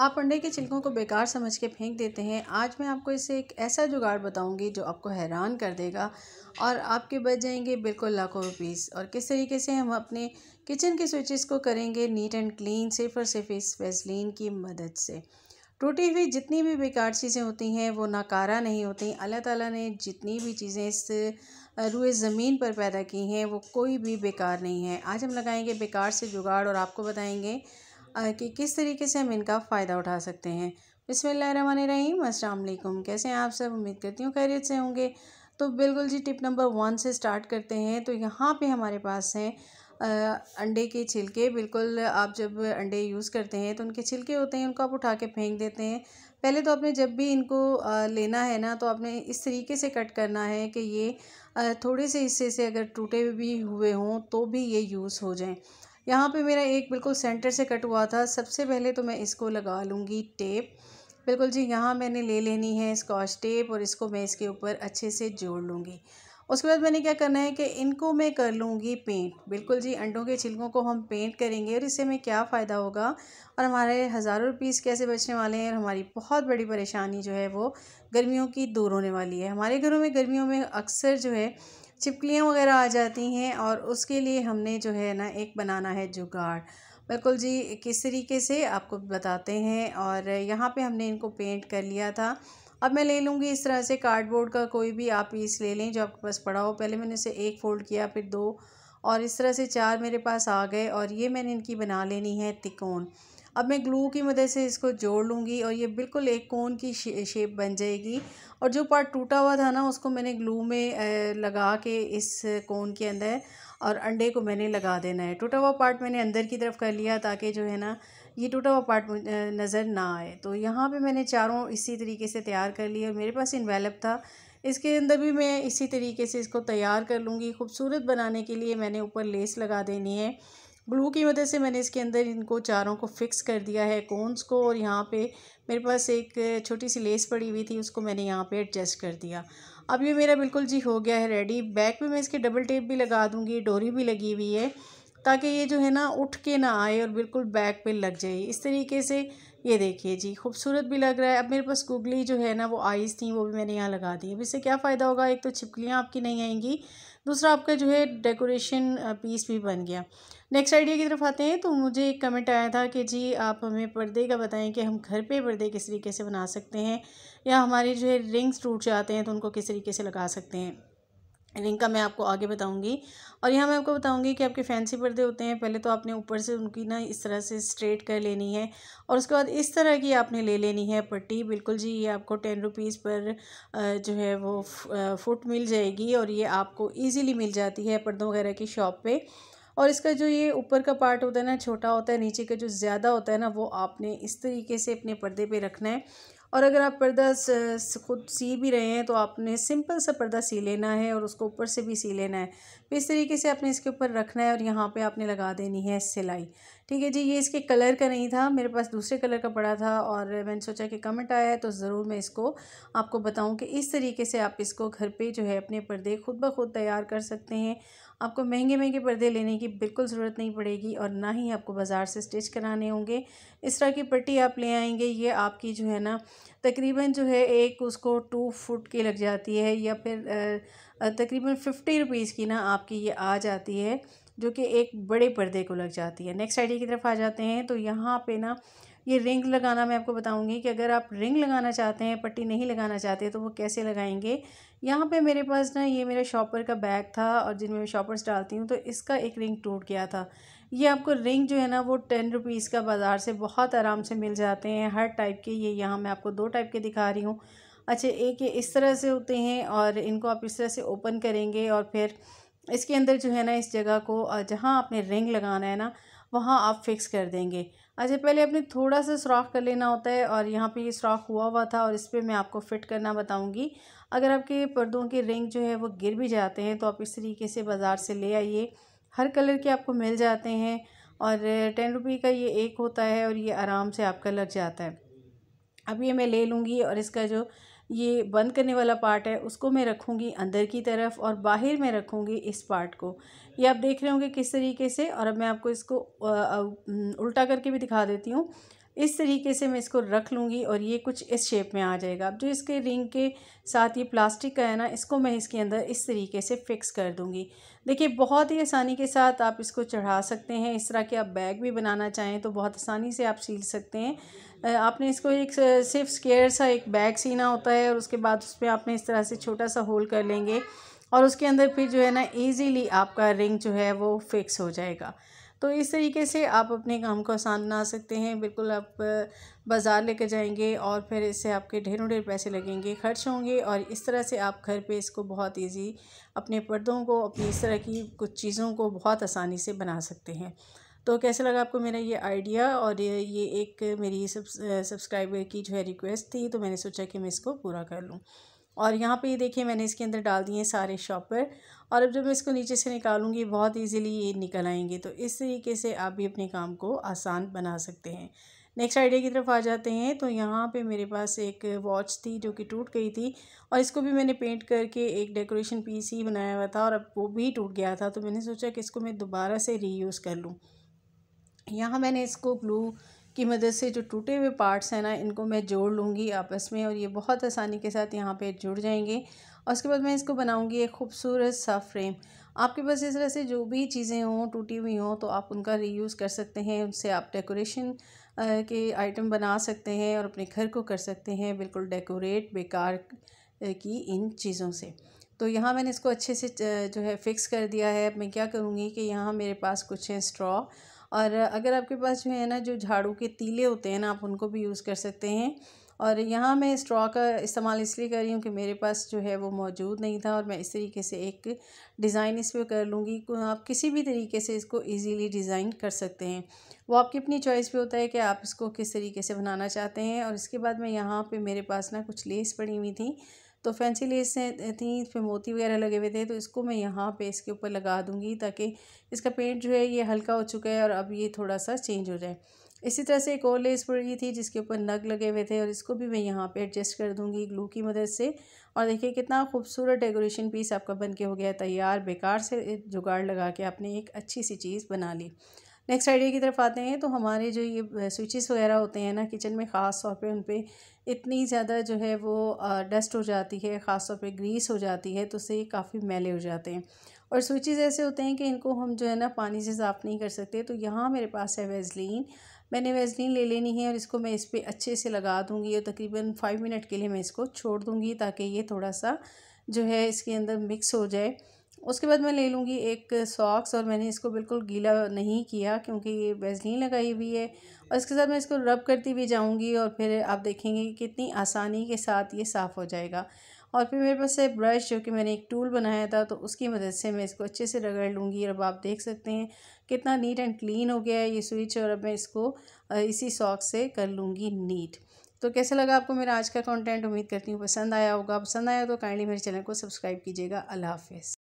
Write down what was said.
आप अंडे के छिलकों को बेकार समझ के फेंक देते हैं आज मैं आपको इसे एक ऐसा जुगाड़ बताऊंगी जो आपको हैरान कर देगा और आपके बच जाएंगे बिल्कुल लाखों रुपीस और किस तरीके से हम अपने किचन के स्विचेस को करेंगे नीट एंड क्लीन सिर्फ और सिर्फ इस वेजलिन की मदद से टूटी हुई जितनी भी बेकार चीज़ें होती हैं वो नाकारा नहीं होती अल्लाह ताला ने जितनी भी चीज़ें इस रुए ज़मीन पर पैदा की हैं वो कोई भी बेकार नहीं है आज हम लगाएंगे बेकार से जुगाड़ और आपको बताएंगे कि किस तरीके से हम इनका फ़ायदा उठा सकते हैं रहीम अल्लाम कैसे हैं आप सब उम्मीद करती हूँ खैरियत से होंगे तो बिल्कुल जी टिप नंबर वन से स्टार्ट करते हैं तो यहाँ पे हमारे पास हैं अंडे के छिलके बिल्कुल आप जब अंडे यूज़ करते हैं तो उनके छिलके होते हैं उनको आप उठा के फेंक देते हैं पहले तो आपने जब भी इनको लेना है ना तो आपने इस तरीके से कट करना है कि ये थोड़े से हिस्से से अगर टूटे भी हुए हों तो भी ये यूज़ हो जाएँ यहाँ पे मेरा एक बिल्कुल सेंटर से कट हुआ था सबसे पहले तो मैं इसको लगा लूँगी टेप बिल्कुल जी यहाँ मैंने ले लेनी है स्कॉच टेप और इसको मैं इसके ऊपर अच्छे से जोड़ लूँगी उसके बाद मैंने क्या करना है कि इनको मैं कर लूँगी पेंट बिल्कुल जी अंडों के छिलकों को हम पेंट करेंगे और इससे हमें क्या फ़ायदा होगा और हमारे हज़ारों रुपीस कैसे बचने वाले हैं और हमारी बहुत बड़ी परेशानी जो है वो गर्मियों की दूर होने वाली है हमारे घरों में गर्मियों में अक्सर जो है चिपकलियाँ वगैरह आ जाती हैं और उसके लिए हमने जो है ना एक बनाना है जुगाड़ बिल्कुल जी किस तरीके से आपको बताते हैं और यहाँ पे हमने इनको पेंट कर लिया था अब मैं ले लूँगी इस तरह से कार्डबोर्ड का कोई भी आप पीस ले लें जो आपके पास पड़ा हो पहले मैंने इसे एक फ़ोल्ड किया फिर दो और इस तरह से चार मेरे पास आ गए और ये मैंने इनकी बना लेनी है तिकोन अब मैं ग्लू की मदद से इसको जोड़ लूँगी और ये बिल्कुल एक कोन की शे, शेप बन जाएगी और जो पार्ट टूटा हुआ था ना उसको मैंने ग्लू में लगा के इस कोन के अंदर और अंडे को मैंने लगा देना है टूटा हुआ पार्ट मैंने अंदर की तरफ कर लिया ताकि जो है ना ये टूटा हुआ पार्ट नज़र ना आए तो यहाँ पे मैंने चारों इसी तरीके से तैयार कर लिया और मेरे पास इन्वेलप था इसके अंदर भी मैं इसी तरीके से इसको तैयार कर लूँगी खूबसूरत बनाने के लिए मैंने ऊपर लेस लगा देनी है ग्लू की मदद से मैंने इसके अंदर इनको चारों को फिक्स कर दिया है कोन्स को और यहाँ पे मेरे पास एक छोटी सी लेस पड़ी हुई थी उसको मैंने यहाँ पे एडजस्ट कर दिया अब ये मेरा बिल्कुल जी हो गया है रेडी बैक पे मैं इसके डबल टेप भी लगा दूँगी डोरी भी लगी हुई है ताकि ये जो है ना उठ के ना आए और बिल्कुल बैक पे लग जाए इस तरीके से ये देखिए जी खूबसूरत भी लग रहा है अब मेरे पास गुगली जो है ना वो आइज़ थी वो भी मैंने यहाँ लगा दी अब इससे क्या फ़ायदा होगा एक तो छिपकलियाँ आपकी नहीं आएंगी दूसरा आपका जो है डेकोरेशन पीस भी बन गया नेक्स्ट आइडिया की तरफ आते हैं तो मुझे एक कमेंट आया था कि जी आप हमें पर्दे का बताएं कि हम घर पे पर्दे किस तरीके से बना सकते हैं या हमारे जो है रिंग्स टूट जाते हैं तो उनको किस तरीके से लगा सकते हैं इनका मैं आपको आगे बताऊंगी और यहाँ मैं आपको बताऊंगी कि आपके फैंसी पर्दे होते हैं पहले तो आपने ऊपर से उनकी ना इस तरह से स्ट्रेट कर लेनी है और उसके बाद इस तरह की आपने ले लेनी है पट्टी बिल्कुल जी ये आपको टेन रुपीज़ पर जो है वो फुट मिल जाएगी और ये आपको ईजिली मिल जाती है पर्दों वगैरह की शॉप पर और इसका जो ये ऊपर का पार्ट होता है ना छोटा होता है नीचे का जो ज़्यादा होता है ना वो आपने इस तरीके से अपने पर्दे पे रखना है और अगर आप पर्दा खुद सी भी रहे हैं तो आपने सिंपल सा पर्दा सी लेना है और उसको ऊपर से भी सी लेना है तो इस तरीके से आपने इसके ऊपर रखना है और यहाँ पे आपने लगा देनी है सिलाई ठीक है जी ये इसके कलर का नहीं था मेरे पास दूसरे कलर का पड़ा था और मैंने सोचा कि कमेंट आया है तो ज़रूर मैं इसको आपको बताऊँ कि इस तरीके से आप इसको घर पर जो है अपने पर्दे खुद ब खुद तैयार कर सकते हैं आपको महंगे महंगे पर्दे लेने की बिल्कुल ज़रूरत नहीं पड़ेगी और ना ही आपको बाज़ार से स्टिच कराने होंगे इस तरह की पट्टी आप ले आएंगे ये आपकी जो है ना तकरीबन जो है एक उसको टू फुट की लग जाती है या फिर तकरीबन फ़िफ्टी रुपीज़ की ना आपकी ये आ जाती है जो कि एक बड़े पर्दे को लग जाती है नेक्स्ट आइडिया की तरफ आ जाते हैं तो यहाँ पर ना ये रिंग लगाना मैं आपको बताऊंगी कि अगर आप रिंग लगाना चाहते हैं पट्टी नहीं लगाना चाहते तो वो कैसे लगाएंगे यहाँ पे मेरे पास ना ये मेरा शॉपर का बैग था और जिनमें मैं शॉपर्स डालती हूँ तो इसका एक रिंग टूट गया था ये आपको रिंग जो है ना वो टेन रुपीज़ का बाज़ार से बहुत आराम से मिल जाते हैं हर टाइप के ये यहाँ मैं आपको दो टाइप के दिखा रही हूँ अच्छा एक ये इस तरह से होते हैं और इनको आप इस तरह से ओपन करेंगे और फिर इसके अंदर जो है ना इस जगह को जहाँ आपने रिंग लगाना है ना वहाँ आप फिक्स कर देंगे अच्छा पहले अपने थोड़ा सा सुराख कर लेना होता है और यहाँ पे ये सुराख हुआ हुआ था और इस पर मैं आपको फ़िट करना बताऊँगी अगर आपके पर्दों के रिंग जो है वो गिर भी जाते हैं तो आप इस तरीके से बाज़ार से ले आइए हर कलर के आपको मिल जाते हैं और टेन रुपी का ये एक होता है और ये आराम से आपका लग जाता है अब ये मैं ले लूँगी और इसका जो ये बंद करने वाला पार्ट है उसको मैं रखूँगी अंदर की तरफ और बाहर मैं रखूँगी इस पार्ट को ये आप देख रहे होंगे किस तरीके से और अब मैं आपको इसको उल्टा करके भी दिखा देती हूँ इस तरीके से मैं इसको रख लूँगी और ये कुछ इस शेप में आ जाएगा अब जो इसके रिंग के साथ ये प्लास्टिक का है ना इसको मैं इसके अंदर इस तरीके से फ़िक्स कर दूँगी देखिए बहुत ही आसानी के साथ आप इसको चढ़ा सकते हैं इस तरह के आप बैग भी बनाना चाहें तो बहुत आसानी से आप सील सकते हैं आपने इसको एक सिर्फ स्केयर सा एक बैग सीना होता है और उसके बाद उस पर आपने इस तरह से छोटा सा होल कर लेंगे और उसके अंदर फिर जो है ना ईज़िली आपका रिंग जो है वो फिक्स हो जाएगा तो इस तरीके से आप अपने काम को आसान बना सकते हैं बिल्कुल आप बाज़ार लेकर जाएंगे और फिर इससे आपके ढेरों ढेर पैसे लगेंगे खर्च होंगे और इस तरह से आप घर पे इसको बहुत इजी अपने पर्दों को अपनी इस तरह की कुछ चीज़ों को बहुत आसानी से बना सकते हैं तो कैसा लगा आपको मेरा ये आइडिया और ये एक मेरी सब्सक्राइबर की जो है रिक्वेस्ट थी तो मैंने सोचा कि मैं इसको पूरा कर लूँ और यहाँ पे ये देखिए मैंने इसके अंदर डाल दिए सारे शॉपर और अब जब मैं इसको नीचे से निकालूंगी बहुत इजीली ये निकल आएंगे तो इस तरीके से आप भी अपने काम को आसान बना सकते हैं नेक्स्ट आइडिया की तरफ आ जाते हैं तो यहाँ पे मेरे पास एक वॉच थी जो कि टूट गई थी और इसको भी मैंने पेंट करके एक डेकोरेशन पीस ही बनाया हुआ था और अब वो भी टूट गया था तो मैंने सोचा कि इसको मैं दोबारा से रीयूज़ कर लूँ यहाँ मैंने इसको ब्लू की मदद से जो टूटे हुए पार्ट्स हैं ना इनको मैं जोड़ लूँगी आपस में और ये बहुत आसानी के साथ यहाँ पे जुड़ जाएंगे और उसके बाद मैं इसको बनाऊँगी एक खूबसूरत सा फ्रेम आपके पास इस तरह से जो भी चीज़ें हों टूटी हुई हों तो आप उनका रीयूज़ कर सकते हैं उनसे आप डेकोरेशन के आइटम बना सकते हैं और अपने घर को कर सकते हैं बिल्कुल डेकोरेट बेकार की इन चीज़ों से तो यहाँ मैंने इसको अच्छे से जो है फ़िक्स कर दिया है अब मैं क्या करूँगी कि यहाँ मेरे पास कुछ हैं स्ट्रॉ और अगर आपके पास जो है ना जो झाड़ू के तीले होते हैं ना आप उनको भी यूज़ कर सकते हैं और यहाँ मैं स्ट्रॉ का इस्तेमाल इसलिए कर रही हूँ कि मेरे पास जो है वो मौजूद नहीं था और मैं इस तरीके से एक डिज़ाइन इस पर कर लूँगी आप किसी भी तरीके से इसको इजीली डिज़ाइन कर सकते हैं वो आपकी अपनी चॉइस पे होता है कि आप इसको किस तरीके से बनाना चाहते हैं और इसके बाद मैं यहाँ पे मेरे पास ना कुछ लेस पड़ी हुई थी तो फैंसी लेस थी इस पर मोती वगैरह लगे हुए थे तो इसको मैं यहाँ पे इसके ऊपर लगा दूँगी ताकि इसका पेंट जो है ये हल्का हो चुका है और अब ये थोड़ा सा चेंज हो जाए इसी तरह से एक और लेस पड़ रही थी जिसके ऊपर नग लगे हुए थे और इसको भी मैं यहाँ पे एडजस्ट कर दूँगी ग्लू की मदद से और देखिए कितना खूबसूरत डेकोरेशन पीस आपका बन के हो गया तैयार बेकार से जुगाड़ लगा के आपने एक अच्छी सी चीज़ बना ली नेक्स्ट आइडिया की तरफ आते हैं तो हमारे जो ये स्विचेस वगैरह होते हैं ना किचन में ख़ास तौर पे उन पर इतनी ज़्यादा जो है वो डस्ट हो जाती है ख़ास तौर पे ग्रीस हो जाती है तो उससे काफ़ी मैले हो जाते हैं और स्विचेस ऐसे होते हैं कि इनको हम जो है ना पानी से साफ़ नहीं कर सकते तो यहाँ मेरे पास है वेजलिन मैंने वेजलिन ले लेनी है और इसको मैं इस पर अच्छे से लगा दूँगी और तकरीबन फाइव मिनट के लिए मैं इसको छोड़ दूँगी ताकि ये थोड़ा सा जो है इसके अंदर मिक्स हो जाए उसके बाद मैं ले लूँगी एक सॉक्स और मैंने इसको बिल्कुल गीला नहीं किया क्योंकि ये बेजलिन लगाई हुई है और इसके साथ मैं इसको रब करती भी जाऊँगी और फिर आप देखेंगे कि कितनी आसानी के साथ ये साफ़ हो जाएगा और फिर मेरे पास है ब्रश जो कि मैंने एक टूल बनाया था तो उसकी मदद से मैं इसको अच्छे से रगड़ लूँगी और अब आप देख सकते हैं कितना नीट एंड क्लीन हो गया है ये स्विच और अब मैं इसको इसी सॉक्स से कर लूँगी नीट तो कैसा लगा आपको मेरा आज का कंटेंट उम्मीद करती हूँ पसंद आया होगा पसंद आया तो काइंडली मेरे चैनल को सब्सक्राइब कीजिएगा अल्लाह हाफिज़